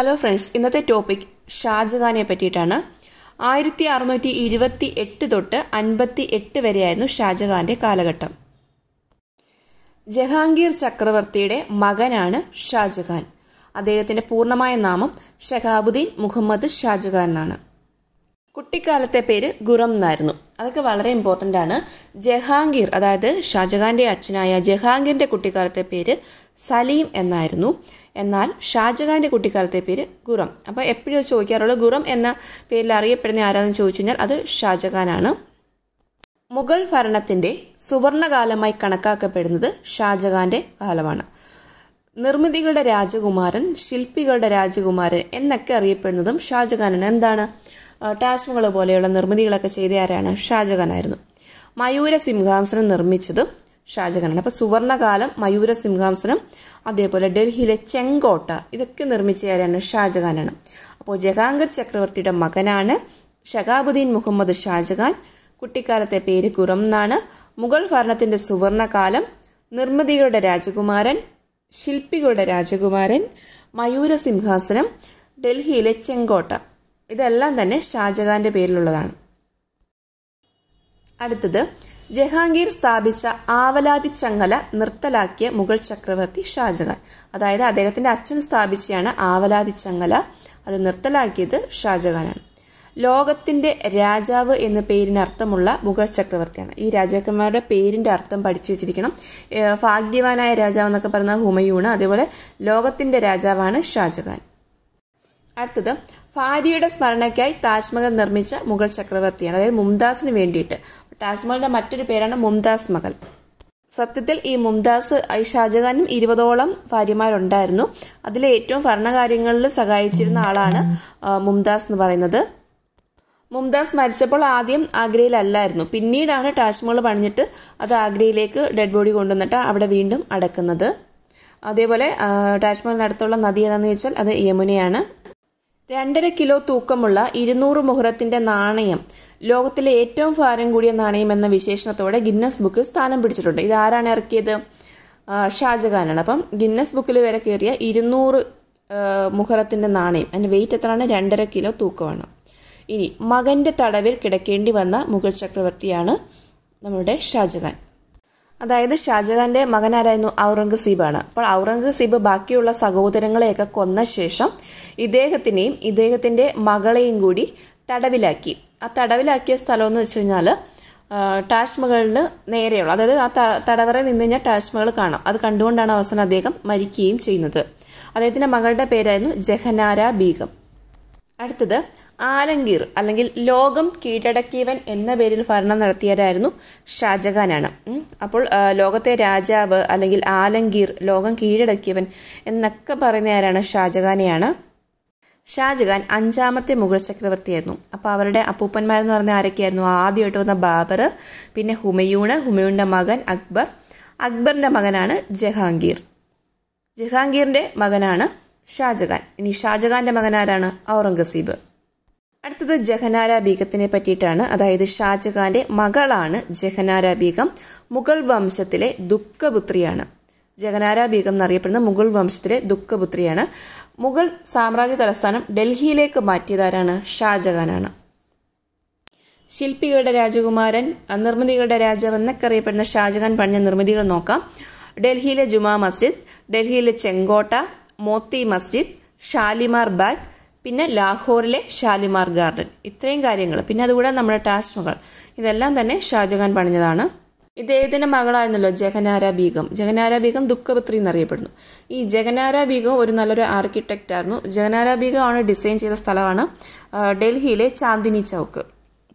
hello friends ഇന്നത്തെ topic ഷാജഹാനെ പറ്റിയിട്ടാണ് ആയിരത്തി അറുന്നൂറ്റി ഇരുപത്തി എട്ട് തൊട്ട് അൻപത്തി എട്ട് വരെയായിരുന്നു ഷാജഹാന്റെ കാലഘട്ടം ജഹാംഗീർ ചക്രവർത്തിയുടെ മകനാണ് ഷാജഹാൻ അദ്ദേഹത്തിന്റെ പൂർണ്ണമായ നാമം ഷഹാബുദ്ദീൻ മുഹമ്മദ് ഷാജഹാൻ എന്നാണ് കുട്ടിക്കാലത്തെ പേര് ഗുറം എന്നായിരുന്നു അതൊക്കെ വളരെ ഇമ്പോർട്ടൻ്റ് ആണ് ജഹാംഗീർ അതായത് ഷാജഹാന്റെ അച്ഛനായ ജഹാംഗീറിൻ്റെ കുട്ടിക്കാലത്തെ പേര് സലീം എന്നായിരുന്നു എന്നാൽ ഷാജഹാൻ്റെ കുട്ടിക്കാലത്തെ പേര് ഗുറം അപ്പോൾ എപ്പോഴും ചോദിക്കാറുള്ളത് ഗുറം എന്ന പേരിൽ അറിയപ്പെടുന്ന ആരാണെന്ന് ചോദിച്ചു കഴിഞ്ഞാൽ അത് ഷാജഹാനാണ് മുഗൾ ഭരണത്തിൻ്റെ സുവർണകാലമായി കണക്കാക്കപ്പെടുന്നത് ഷാജഹാൻ്റെ കാലമാണ് നിർമ്മിതികളുടെ രാജകുമാരൻ ശില്പികളുടെ രാജകുമാരൻ എന്നൊക്കെ അറിയപ്പെടുന്നതും ഷാജഹാനാണ് എന്താണ് ടാജ്മഹൽ പോലെയുള്ള നിർമ്മിതികളൊക്കെ ചെയ്ത ആരാണ് ഷാജഹാനായിരുന്നു മയൂര സിംഹാസനം നിർമ്മിച്ചതും ഷാജഹാനാണ് അപ്പോൾ സുവർണകാലം മയൂര സിംഹാസനം അതേപോലെ ഡൽഹിയിലെ ചെങ്കോട്ട ഇതൊക്കെ നിർമ്മിച്ച ആരാണ് ഷാജഹാനാണ് അപ്പോൾ ജഹാംഗർ ചക്രവർത്തിയുടെ മകനാണ് ഷഹാബുദ്ദീൻ മുഹമ്മദ് ഷാജഹാൻ കുട്ടിക്കാലത്തെ പേര് ഖുറം എന്നാണ് മുഗൾ ഭരണത്തിൻ്റെ സുവർണകാലം നിർമ്മിതികളുടെ രാജകുമാരൻ ശില്പികളുടെ രാജകുമാരൻ മയൂര സിംഹാസനം ഡൽഹിയിലെ ചെങ്കോട്ട ഇതെല്ലാം തന്നെ ഷാജഹാൻ്റെ പേരിലുള്ളതാണ് അടുത്തത് ജഹാംഗീർ സ്ഥാപിച്ച ആവലാതി ചങ്ങല നിർത്തലാക്കിയ മുഗൾ ചക്രവർത്തി ഷാജഹാൻ അതായത് അദ്ദേഹത്തിൻ്റെ അച്ഛൻ സ്ഥാപിച്ചയാണ് ആവലാതി ചങ്ങല അത് നിർത്തലാക്കിയത് ഷാജഹാനാണ് ലോകത്തിൻ്റെ രാജാവ് എന്ന പേരിന് അർത്ഥമുള്ള മുഗൾ ചക്രവർത്തിയാണ് ഈ രാജാക്കന്മാരുടെ പേരിൻ്റെ അർത്ഥം പഠിച്ചു വെച്ചിരിക്കണം ഭാഗ്യവാനായ രാജാവ് എന്നൊക്കെ പറയുന്ന ഹുമയൂണ് അതേപോലെ ലോകത്തിൻ്റെ രാജാവാണ് ഷാജഹാൻ അടുത്തത് ഭാര്യയുടെ സ്മരണയ്ക്കായി താജ്മഹൽ നിർമ്മിച്ച മുഗൾ ചക്രവർത്തിയാണ് അതായത് മുംതാസിന് വേണ്ടിയിട്ട് താജ്മഹലിന്റെ മറ്റൊരു പേരാണ് മുംതാസ് മഹൽ സത്യത്തിൽ ഈ മുംതാസ് ഈ ഷാജഹാനും ഇരുപതോളം ഭാര്യമാരുണ്ടായിരുന്നു അതിലെ ഏറ്റവും ഭരണകാര്യങ്ങളിൽ സഹായിച്ചിരുന്ന ആളാണ് മുംതാസ് എന്ന് പറയുന്നത് മുംതാസ് മരിച്ചപ്പോൾ ആദ്യം ആഗ്രയിലല്ലായിരുന്നു പിന്നീടാണ് താജ്മഹൽ പണിഞ്ഞിട്ട് അത് ആഗ്രയിലേക്ക് ഡെഡ് ബോഡി കൊണ്ടുവന്നിട്ട് അവിടെ വീണ്ടും അടക്കുന്നത് അതേപോലെ താജ്മഹലിനടുത്തുള്ള നദി ഏതാണെന്ന് വെച്ചാൽ അത് യമുനയാണ് രണ്ടര കിലോ തൂക്കമുള്ള ഇരുന്നൂറ് മുഹുറത്തിൻ്റെ നാണയം ലോകത്തിലെ ഏറ്റവും ഭാരം കൂടിയ നാണയം എന്ന വിശേഷണത്തോടെ ഗിന്നസ് ബുക്ക് സ്ഥാനം പിടിച്ചിട്ടുണ്ട് ഇതാരാണ് ഇറക്കിയത് ഷാജഹാനാണ് അപ്പം ഗിന്നസ് ബുക്കിൽ വരെ കയറിയ ഇരുന്നൂറ് മുഹറത്തിൻ്റെ നാണയം അതിൻ്റെ വെയിറ്റ് എത്രയാണ് രണ്ടര കിലോ തൂക്കമാണ് ഇനി മകൻ്റെ തടവിൽ കിടക്കേണ്ടി വന്ന മുഗൾ ചക്രവർത്തിയാണ് നമ്മുടെ ഷാജഹാൻ അതായത് ഷാജഹാൻ്റെ മകനാരായിരുന്നു ഔറംഗസീബാണ് അപ്പോൾ ഔറംഗസീബ് ബാക്കിയുള്ള സഹോദരങ്ങളെയൊക്കെ കൊന്ന ശേഷം ഇദ്ദേഹത്തിനെയും ഇദ്ദേഹത്തിൻ്റെ മകളെയും കൂടി തടവിലാക്കി ആ തടവിലാക്കിയ സ്ഥലമെന്ന് വെച്ച് കഴിഞ്ഞാൽ ടാഷ് മകളിന് നേരെയുള്ള അതായത് ആ തടവറയിൽ നിന്ന് കഴിഞ്ഞാൽ ടാഷ് കാണാം അത് കണ്ടുകൊണ്ടാണ് അവസാനം അദ്ദേഹം മരിക്കുകയും ചെയ്യുന്നത് അദ്ദേഹത്തിൻ്റെ മകളുടെ പേരായിരുന്നു ജഹനാര ബീഗം അടുത്തത് ആലങ്കീർ അല്ലെങ്കിൽ ലോകം കീഴടക്കിയവൻ എന്ന പേരിൽ ഭരണം നടത്തിയവരായിരുന്നു ഷാജഹാനാണ് അപ്പോൾ ലോകത്തെ രാജാവ് അല്ലെങ്കിൽ ആലങ്കീർ ലോകം കീഴടക്കിയവൻ എന്നൊക്കെ പറയുന്ന ആരാണ് ഷാജഹാനെയാണ് ഷാജഹാൻ അഞ്ചാമത്തെ മുഗൾ ചക്രവർത്തിയായിരുന്നു അപ്പോൾ അവരുടെ അപ്പൂപ്പന്മാരെന്ന് പറഞ്ഞ ആരൊക്കെയായിരുന്നു ആദ്യമായിട്ട് വന്ന ബാബർ പിന്നെ ഹുമയൂണ് ഹുമയൂണിൻ്റെ മകൻ അക്ബർ അക്ബറിൻ്റെ മകനാണ് ജഹാംഗീർ ജഹാംഗീറിൻ്റെ മകനാണ് ഷാജഹാൻ ഇനി ഷാജഹാൻ്റെ മകൻ ആരാണ് ഔറംഗസീബ് അടുത്തത് ജഹനാര ബീഗത്തിനെ പറ്റിയിട്ടാണ് അതായത് ഷാജഹാൻ്റെ മകളാണ് ജഹനാര ബീഗം മുഗൾ വംശത്തിലെ ദുഃഖപുത്രിയാണ് ജഗനാര ബീഗം എന്നറിയപ്പെടുന്ന മുഗൾ വംശത്തിലെ ദുഃഖപുത്രിയാണ് മുഗൾ സാമ്രാജ്യ തലസ്ഥാനം ഡൽഹിയിലേക്ക് മാറ്റിയതാരാണ് ഷാജഹാനാണ് ശില്പികളുടെ രാജകുമാരൻ നിർമ്മിതികളുടെ രാജാവെന്നൊക്കെ അറിയപ്പെടുന്ന ഷാജഹാൻ പണിഞ്ഞ നിർമ്മിതികൾ നോക്കാം ഡൽഹിയിലെ ജുമാ മസ്ജിദ് ഡൽഹിയിലെ ചെങ്കോട്ട മോത്തി മസ്ജിദ് ഷാലിമാർ ബാഗ് പിന്നെ ലാഹോറിലെ ഷാലിമാർ ഗാർഡൻ ഇത്രയും കാര്യങ്ങൾ പിന്നെ അതുകൂടെ നമ്മുടെ താജ്മഹൽ ഇതെല്ലാം തന്നെ ഷാജഹാൻ പണിഞ്ഞതാണ് ഇദ്ദേഹത്തിൻ്റെ മകളായിരുന്നല്ലോ ജഗനാര ബീഗം ജഗനാര ബീഗം ദുഃഖപത്രി എന്നറിയപ്പെടുന്നു ഈ ജഗനാര ബീഗം ഒരു നല്ലൊരു ആർക്കിടെക്റ്റ് ആയിരുന്നു ജഗനാര ബീഗമാണ് ഡിസൈൻ ചെയ്ത സ്ഥലമാണ് ഡൽഹിയിലെ ചാന്ദിനി ചൗക്ക്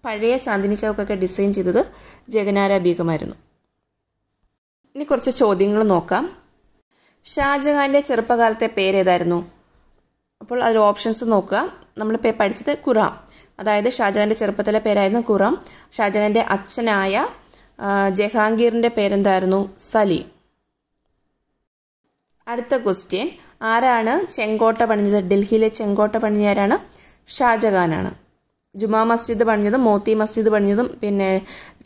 പഴയ ചാന്ദിനി ചൗക്കൊക്കെ ഡിസൈൻ ചെയ്തത് ജഗനാര ബീഗമായിരുന്നു ഇനി കുറച്ച് ചോദ്യങ്ങൾ നോക്കാം ഷാജഹാൻ്റെ ചെറുപ്പകാലത്തെ പേരേതായിരുന്നു അപ്പോൾ അതിൽ ഓപ്ഷൻസ് നോക്കുക നമ്മൾ പഠിച്ചത് ഖുറാം അതായത് ഷാജഹാൻ്റെ ചെറുപ്പത്തിലെ പേരായിരുന്നു ഖുറാം ഷാജഹാൻ്റെ അച്ഛനായ ജഹാംഗീറിൻ്റെ പേരെന്തായിരുന്നു സലീം അടുത്ത ക്വസ്റ്റ്യൻ ആരാണ് ചെങ്കോട്ട പണിഞ്ഞത് ഡൽഹിയിലെ ചെങ്കോട്ട പണിഞ്ഞ ആരാണ് ഷാജഹാനാണ് ജുമാ മസ്ജിദ് പണിഞ്ഞതും മോത്തി മസ്ജിദ് പണിഞ്ഞതും പിന്നെ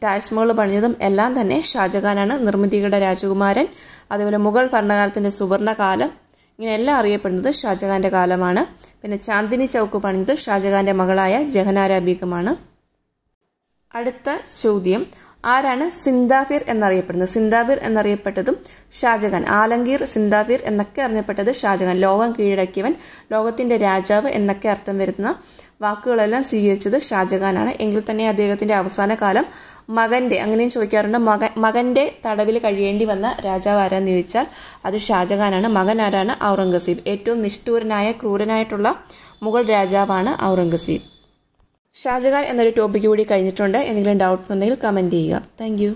താജ്മഹൽ പണിഞ്ഞതും എല്ലാം തന്നെ ഷാജഹാനാണ് നിർമ്മിതികളുടെ രാജകുമാരൻ അതുപോലെ മുഗൾ ഭരണകാലത്തിൻ്റെ സുവർണകാലം ഇങ്ങനെ എല്ലാം അറിയപ്പെടുന്നത് ഷാജഹാൻ്റെ കാലമാണ് പിന്നെ ചാന്ദിനി ചൗക്ക് പണിഞ്ഞത് ഷാജഹാൻ്റെ മകളായ ജഹനാര അടുത്ത ചോദ്യം ആരാണ് സിന്ദാഫിർ എന്നറിയപ്പെടുന്നത് സിന്ദാബിർ എന്നറിയപ്പെട്ടതും ഷാജഹാൻ ആലംഗീർ സിന്ദാഫിർ എന്നൊക്കെ അറിയപ്പെട്ടത് ഷാജഹാൻ ലോകം കീഴടക്കിയവൻ ലോകത്തിൻ്റെ രാജാവ് എന്നൊക്കെ അർത്ഥം വരുന്ന വാക്കുകളെല്ലാം സ്വീകരിച്ചത് ഷാജഹാനാണ് എങ്കിൽ തന്നെ അദ്ദേഹത്തിൻ്റെ അവസാന കാലം മകൻ്റെ അങ്ങനെയും ചോദിക്കാറുണ്ട് മകൻ മകൻ്റെ തടവിൽ കഴിയേണ്ടി വന്ന രാജാവ് ആരാന്ന് ചോദിച്ചാൽ അത് ഷാജഹാനാണ് മകൻ ആരാണ് ഔറംഗസീബ് ഏറ്റവും നിഷ്ഠൂരനായ ക്രൂരനായിട്ടുള്ള മുഗൾ രാജാവാണ് ഔറംഗസീബ് ഷാജഹാൻ എന്നൊരു ടോപ്പിക് കൂടി കഴിഞ്ഞിട്ടുണ്ട് എന്തെങ്കിലും ഡൗട്ട്സ് ഉണ്ടെങ്കിൽ കമൻറ്റ് ചെയ്യുക താങ്ക്